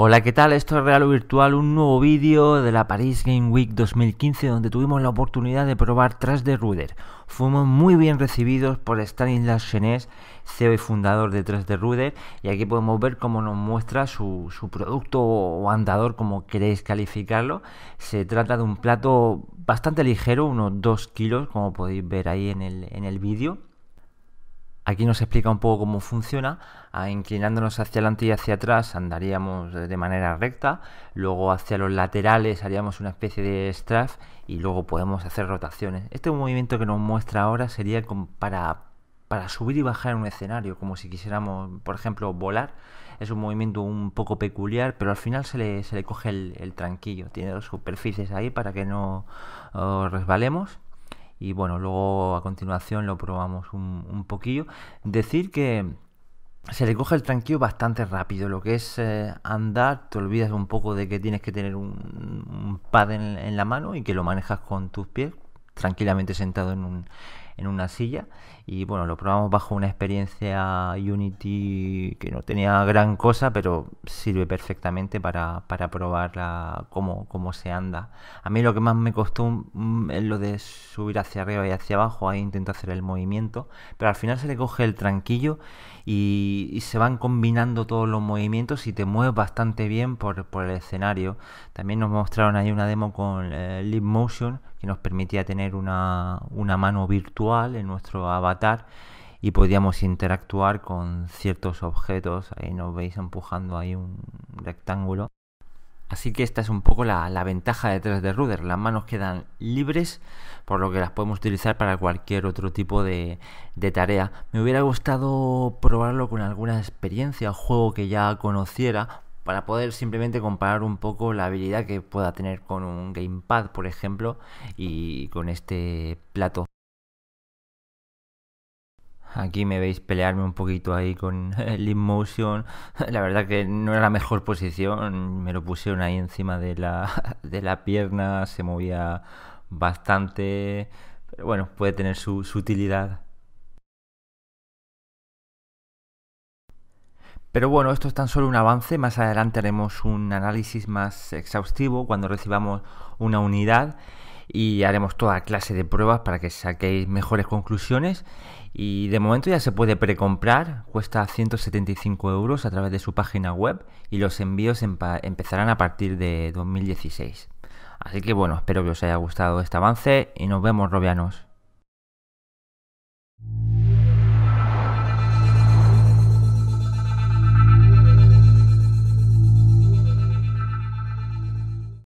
Hola, ¿qué tal? Esto es Real Virtual, un nuevo vídeo de la Paris Game Week 2015 donde tuvimos la oportunidad de probar Tras de Ruder. Fuimos muy bien recibidos por Stanislas Chenés, CEO y fundador de Tras de Ruder, y aquí podemos ver cómo nos muestra su, producto o andador, como queréis calificarlo. Se trata de un plato bastante ligero, unos 2 kilos, como podéis ver ahí en el, en el vídeo Aquí nos explica un poco cómo funciona. Ah, inclinándonos hacia adelante y hacia atrás andaríamos de manera recta, luego hacia los laterales haríamos una especie de strafe y luego podemos hacer rotaciones. Este movimiento que nos muestra ahora sería para, para subir y bajar en un escenario, como si quisiéramos, por ejemplo, volar. Es un movimiento un poco peculiar, pero al final se le, coge el, el, tranquillo. Tiene dos superficies ahí para que no oh, resbalemos y bueno, luego a continuación lo probamos un, poquillo. Decir que se le coge el tranquillo bastante rápido. Lo que es eh, andar, te olvidas un poco de que tienes que tener un, pad en, la mano y que lo manejas con tus pies tranquilamente sentado en un, en una silla. Y bueno, lo probamos bajo una experiencia Unity que no tenía gran cosa, pero sirve perfectamente para, para probar cómo, se anda. A mí lo que más me costó mm, es lo de subir hacia arriba y hacia abajo, ahí intento hacer el movimiento, pero al final se le coge el tranquillo y, se van combinando todos los movimientos y te mueves bastante bien por, el escenario. También nos mostraron ahí una demo con eh, Leap Motion que nos permitía tener una mano virtual en nuestro avatar, y podíamos interactuar con ciertos objetos. Ahí nos veis empujando ahí un rectángulo. Así que esta es un poco la, la, ventaja de 3 Ruder. Las manos quedan libres, por lo que las podemos utilizar para cualquier otro tipo de, de tarea. Me hubiera gustado probarlo con alguna experiencia o juego que ya conociera, para poder simplemente comparar un poco la habilidad que pueda tener con un gamepad, por ejemplo, y con este plato. Aquí me veis pelearme un poquito ahí con el InMotion. La verdad que no era la mejor posición. Me lo pusieron ahí encima de la, de la pierna. Se movía bastante. Pero bueno, puede tener su, su utilidad. Pero bueno, esto es tan solo un avance. Más adelante haremos un análisis más exhaustivo cuando recibamos una unidad y haremos toda clase de pruebas para que saquéis mejores conclusiones. Y de momento ya se puede precomprar, cuesta 175 euros a través de su página web y los envíos empezarán a partir de 2016. Así que bueno, espero que os haya gustado este avance y nos vemos, robianos.